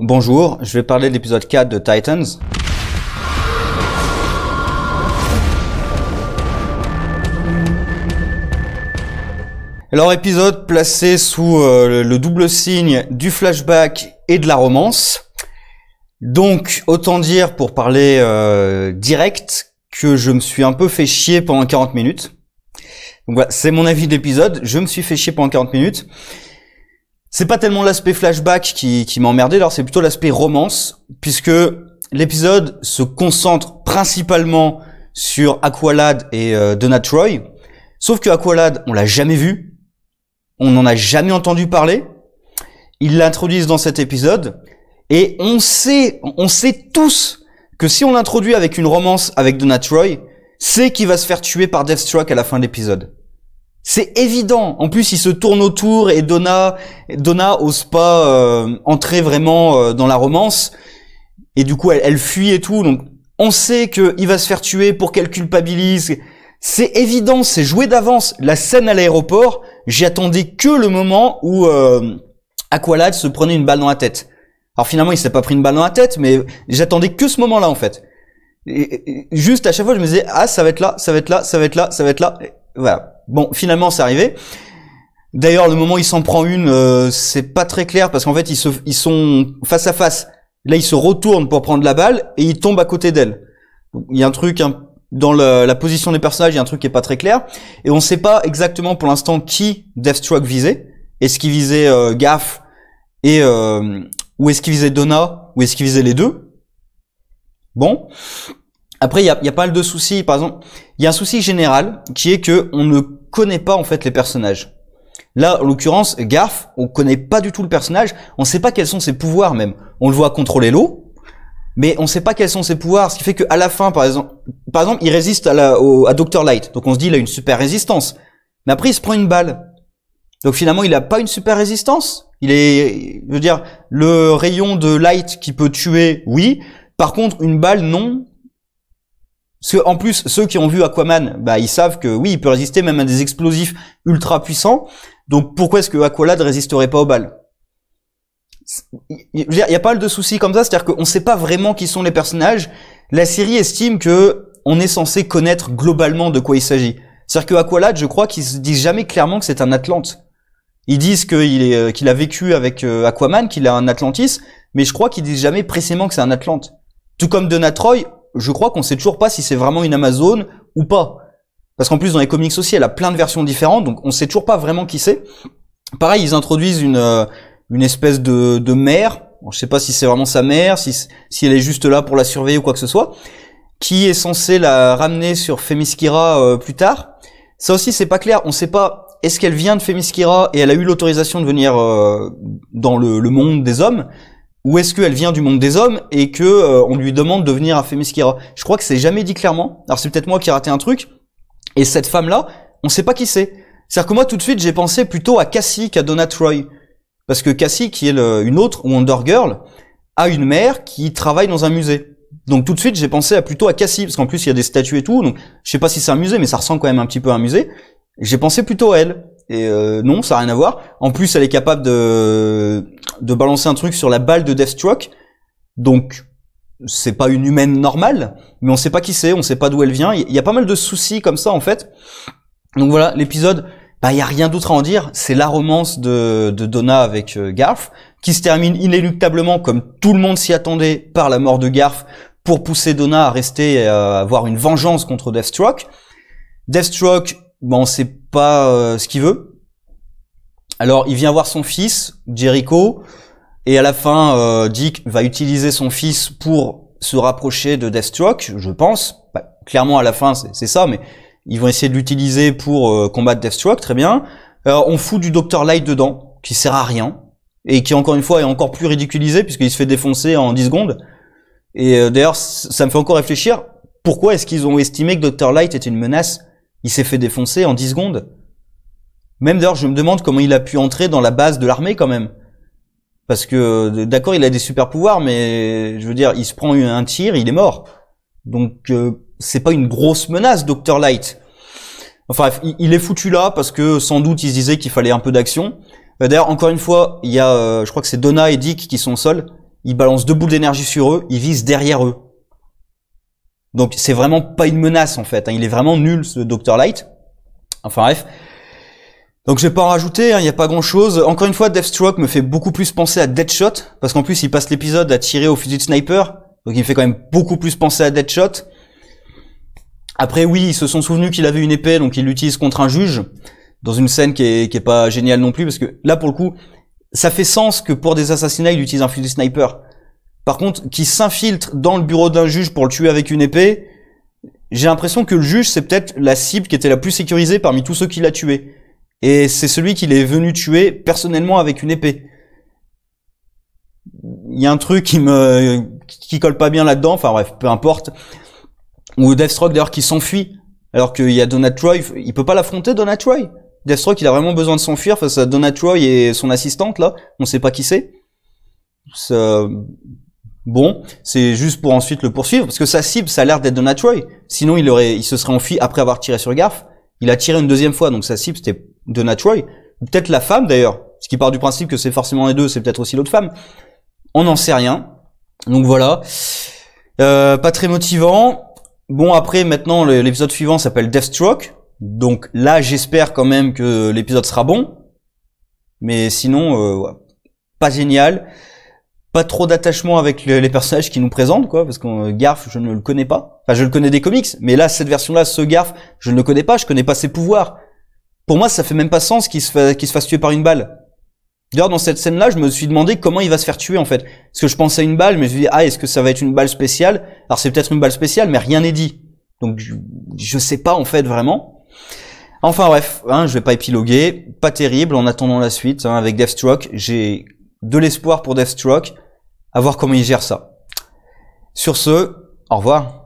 Bonjour, je vais parler de l'épisode 4 de Titans. Alors épisode placé sous euh, le double signe du flashback et de la romance. Donc autant dire pour parler euh, direct que je me suis un peu fait chier pendant 40 minutes. Donc voilà, c'est mon avis d'épisode, je me suis fait chier pendant 40 minutes. C'est pas tellement l'aspect flashback qui, qui m'a emmerdé, alors c'est plutôt l'aspect romance, puisque l'épisode se concentre principalement sur Aqualad et euh, Donat Troy. Sauf que Aqualad, on l'a jamais vu, on n'en a jamais entendu parler. Ils l'introduisent dans cet épisode et on sait, on sait tous que si on l'introduit avec une romance avec Donat Troy, c'est qu'il va se faire tuer par Deathstroke à la fin de l'épisode. C'est évident. En plus, il se tourne autour et Donna, Donna ose pas euh, entrer vraiment euh, dans la romance. Et du coup, elle, fuit et tout. Donc, on sait que il va se faire tuer pour qu'elle culpabilise. C'est évident. C'est joué d'avance. La scène à l'aéroport, j'attendais que le moment où euh, Aqualad se prenait une balle dans la tête. Alors finalement, il s'est pas pris une balle dans la tête, mais j'attendais que ce moment-là en fait. juste à chaque fois, je me disais ah ça va être là, ça va être là, ça va être là, ça va être là. voilà. Bon, finalement, c'est arrivé. D'ailleurs, le moment où il s'en prend une, euh, c'est pas très clair parce qu'en fait, ils, se, ils sont face à face. Là, il se retourne pour prendre la balle et il tombe à côté d'elle. Il y a un truc hein, dans la, position des personnages, il y a un truc qui est pas très clair et on sait pas exactement pour l'instant qui Deathstroke visait. Est-ce qu'il visait euh, Gaff et euh, ou est-ce qu'il visait Donna ou est-ce qu'il visait les deux Bon. Après, il y a, pas mal de soucis. Par exemple, il y a un souci général qui est que on ne connaît pas en fait les personnages. Là, en l'occurrence, Garf, on connaît pas du tout le personnage, on sait pas quels sont ses pouvoirs même. On le voit contrôler l'eau, mais on sait pas quels sont ses pouvoirs, ce qui fait qu'à la fin, par exemple, par exemple, il résiste à, la, à Dr Light, donc on se dit il a une super résistance. Mais après, il se prend une balle. Donc finalement, il a pas une super résistance. Il est, je veux dire, le rayon de Light qui peut tuer, oui. Par contre, une balle, non. Parce en plus, ceux qui ont vu Aquaman, bah, ils savent que oui, il peut résister même à des explosifs ultra puissants. Donc, pourquoi est-ce que Aqualad résisterait pas aux balles? Il y a pas mal de soucis comme ça, c'est-à-dire qu'on sait pas vraiment qui sont les personnages. La série estime que on est censé connaître globalement de quoi il s'agit. C'est-à-dire que je crois qu'ils se disent jamais clairement que c'est un Atlante. Ils disent euh, qu'il est, a vécu avec euh, Aquaman, qu'il a un Atlantis, mais je crois qu'ils disent jamais précisément que c'est un Atlante. Tout comme Donatroy, je crois qu'on sait toujours pas si c'est vraiment une Amazon ou pas. Parce qu'en plus, dans les comics aussi, elle a plein de versions différentes, donc on sait toujours pas vraiment qui c'est. Pareil, ils introduisent une, euh, une espèce de, mère. Je je sais pas si c'est vraiment sa mère, si, si elle est juste là pour la surveiller ou quoi que ce soit. Qui est censé la ramener sur Femiskira euh, plus tard. Ça aussi, c'est pas clair. On sait pas est-ce qu'elle vient de Femiskira et elle a eu l'autorisation de venir euh, dans le monde des hommes ou est-ce qu'elle vient du monde des hommes et que euh, on lui demande de venir à Femiskira Je crois que c'est jamais dit clairement. Alors c'est peut-être moi qui ai raté un truc. Et cette femme-là, on ne sait pas qui c'est. C'est-à-dire que moi tout de suite j'ai pensé plutôt à Cassie qu'à Donna Troy, parce que Cassie, qui est une autre Wonder Girl, a une mère qui travaille dans un musée. Donc tout de suite j'ai pensé plutôt à Cassie, parce qu'en plus il y a des statues et tout. Donc je sais pas si c'est un musée, mais ça ressemble quand même un petit peu à un musée. J'ai pensé plutôt à elle. Et euh, non, ça n'a rien à voir. En plus, elle est capable de, de balancer un truc sur la balle de Deathstroke. Donc, c'est pas une humaine normale, mais on sait pas qui c'est, on sait pas d'où elle vient. Il y a pas mal de soucis comme ça, en fait. Donc voilà, l'épisode, bah, il y a rien d'autre à en dire. C'est la romance de, de Donna avec euh, Garth, qui se termine inéluctablement, comme tout le monde s'y attendait, par la mort de Garf, pour pousser Donna à rester, à avoir une vengeance contre Deathstroke. Deathstroke Bon, on sait pas euh, ce qu'il veut. Alors il vient voir son fils, Jericho, et à la fin, euh, Dick va utiliser son fils pour se rapprocher de Deathstroke, je pense. Bah, clairement à la fin, c'est ça, mais ils vont essayer de l'utiliser pour euh, combattre Deathstroke, très bien. Alors, on fout du Dr. Light dedans, qui sert à rien, et qui encore une fois est encore plus ridiculisé, puisqu'il se fait défoncer en 10 secondes. Et d'ailleurs, ça me fait encore réfléchir, pourquoi est-ce qu'ils ont estimé que Dr. Light était une menace il s'est fait défoncer en 10 secondes. Même d'ailleurs, je me demande comment il a pu entrer dans la base de l'armée quand même. Parce que, d'accord, il a des super pouvoirs, mais je veux dire, il se prend un tir, il est mort. Donc, euh, c'est pas une grosse menace, Dr. Light. Enfin il est foutu là parce que sans doute il se disait qu'il fallait un peu d'action. Euh, d'ailleurs, encore une fois, il y a, euh, je crois que c'est Donna et Dick qui sont seuls. Ils balancent deux boules d'énergie sur eux, ils visent derrière eux. Donc c'est vraiment pas une menace en fait. Hein. Il est vraiment nul ce Dr Light. Enfin bref. Donc je vais pas en rajouter, hein. il n'y a pas grand chose. Encore une fois, Deathstroke me fait beaucoup plus penser à Deadshot, parce qu'en plus il passe l'épisode à tirer au fusil de sniper, donc il me fait quand même beaucoup plus penser à Deadshot. Après oui, ils se sont souvenus qu'il avait une épée, donc il l'utilise contre un juge, dans une scène qui est, qui est pas géniale non plus, parce que là pour le coup, ça fait sens que pour des assassinats il utilise un fusil de sniper. Par contre, qui s'infiltre dans le bureau d'un juge pour le tuer avec une épée, j'ai l'impression que le juge, c'est peut-être la cible qui était la plus sécurisée parmi tous ceux qui l'a tué. Et c'est celui qu'il est venu tuer personnellement avec une épée. Il y a un truc qui me qui colle pas bien là-dedans, enfin bref, peu importe. Ou Deathstroke d'ailleurs qui s'enfuit, alors qu'il y a Donat il peut pas l'affronter donat Troy. Deathstroke il a vraiment besoin de s'enfuir face à donat et son assistante là, on sait pas qui c'est. Ça bon, c'est juste pour ensuite le poursuivre, parce que sa cible, ça a l'air d'être Donna Troy. Sinon, il aurait, il se serait enfui après avoir tiré sur Garf. Il a tiré une deuxième fois, donc sa cible, c'était Donna Troy. Peut-être la femme, d'ailleurs. Ce qui part du principe que c'est forcément les deux, c'est peut-être aussi l'autre femme. On n'en sait rien. Donc voilà. Euh, pas très motivant. Bon, après, maintenant, l'épisode suivant s'appelle Deathstroke. Donc là, j'espère quand même que l'épisode sera bon. Mais sinon, euh, pas génial pas trop d'attachement avec les personnages qui nous présentent, quoi, parce que euh, Garf, je ne le connais pas. Enfin, je le connais des comics, mais là, cette version-là, ce Garf, je ne le connais pas, je connais pas ses pouvoirs. Pour moi, ça fait même pas sens qu'il se, se fasse tuer par une balle. D'ailleurs, dans cette scène-là, je me suis demandé comment il va se faire tuer, en fait. Parce que je pensais à une balle, mais je me suis dit, ah, est-ce que ça va être une balle spéciale Alors, c'est peut-être une balle spéciale, mais rien n'est dit. Donc, je, je sais pas, en fait, vraiment. Enfin bref, hein, je vais pas épiloguer, pas terrible. En attendant la suite, hein, avec Deathstroke, j'ai de l'espoir pour Deathstroke, à voir comment il gère ça. Sur ce, au revoir.